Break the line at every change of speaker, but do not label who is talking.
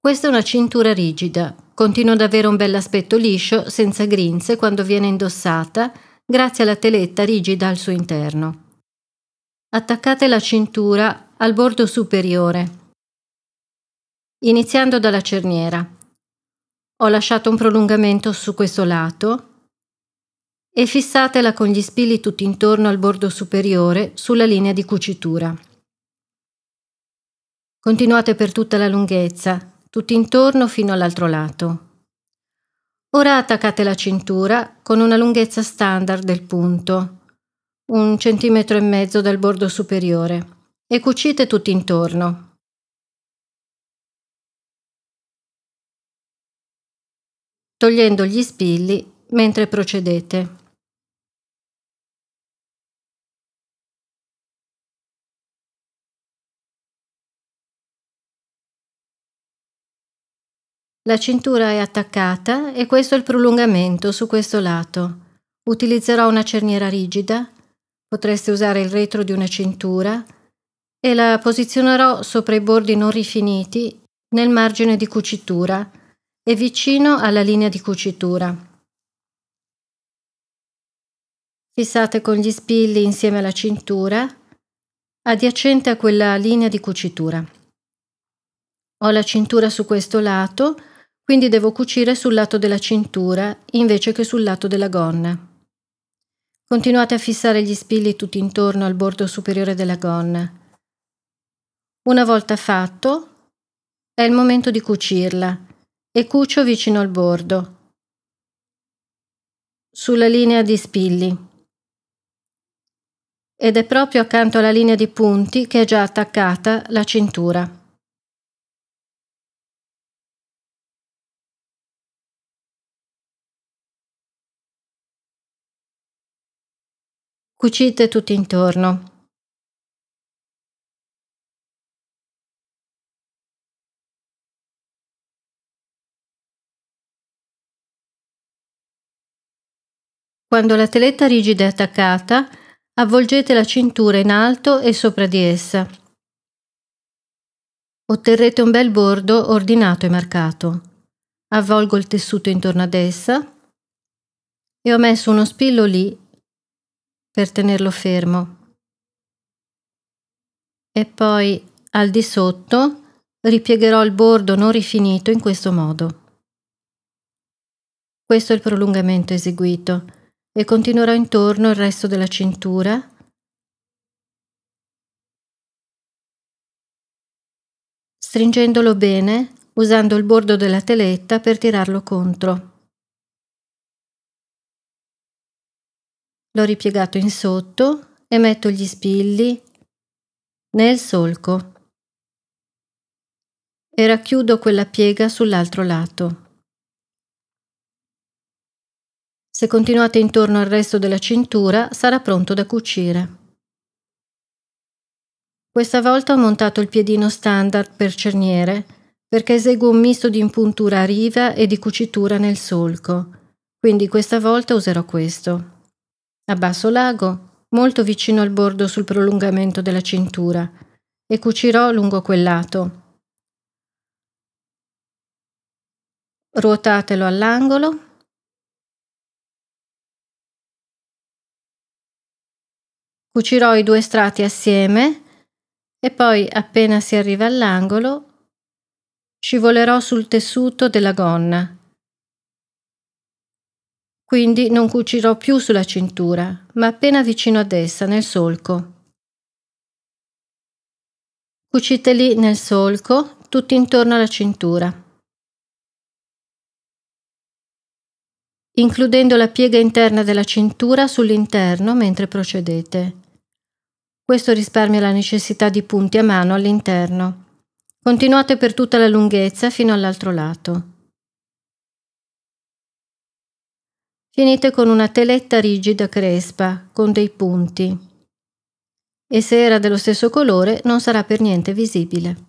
Questa è una cintura rigida, continua ad avere un bell'aspetto liscio, senza grinze quando viene indossata, grazie alla teletta rigida al suo interno. Attaccate la cintura al bordo superiore, iniziando dalla cerniera. Ho lasciato un prolungamento su questo lato e fissatela con gli spilli tutti intorno al bordo superiore sulla linea di cucitura. Continuate per tutta la lunghezza, tutti intorno fino all'altro lato. Ora attaccate la cintura con una lunghezza standard del punto, un centimetro e mezzo dal bordo superiore, e cucite intorno. togliendo gli spilli mentre procedete. La cintura è attaccata e questo è il prolungamento su questo lato. Utilizzerò una cerniera rigida, potreste usare il retro di una cintura e la posizionerò sopra i bordi non rifiniti nel margine di cucitura e vicino alla linea di cucitura. Fissate con gli spilli insieme alla cintura, adiacente a quella linea di cucitura. Ho la cintura su questo lato quindi devo cucire sul lato della cintura invece che sul lato della gonna. Continuate a fissare gli spilli tutti intorno al bordo superiore della gonna. Una volta fatto, è il momento di cucirla e cucio vicino al bordo, sulla linea di spilli. Ed è proprio accanto alla linea di punti che è già attaccata la cintura. cucite tutto intorno. Quando la teletta rigida è attaccata, avvolgete la cintura in alto e sopra di essa. Otterrete un bel bordo ordinato e marcato. Avvolgo il tessuto intorno ad essa e ho messo uno spillo lì per tenerlo fermo. E poi al di sotto ripiegherò il bordo non rifinito in questo modo. Questo è il prolungamento eseguito e continuerò intorno il resto della cintura stringendolo bene usando il bordo della teletta per tirarlo contro. l'ho ripiegato in sotto e metto gli spilli nel solco e racchiudo quella piega sull'altro lato. Se continuate intorno al resto della cintura sarà pronto da cucire. Questa volta ho montato il piedino standard per cerniere perché eseguo un misto di impuntura a riva e di cucitura nel solco, quindi questa volta userò questo a basso lago, molto vicino al bordo sul prolungamento della cintura, e cucirò lungo quel lato. Ruotatelo all'angolo. Cucirò i due strati assieme e poi, appena si arriva all'angolo, scivolerò sul tessuto della gonna quindi non cucirò più sulla cintura, ma appena vicino ad essa, nel solco. Cucite lì nel solco, tutti intorno alla cintura. includendo la piega interna della cintura sull'interno mentre procedete. Questo risparmia la necessità di punti a mano all'interno. Continuate per tutta la lunghezza fino all'altro lato. finite con una teletta rigida crespa, con dei punti. E se era dello stesso colore non sarà per niente visibile.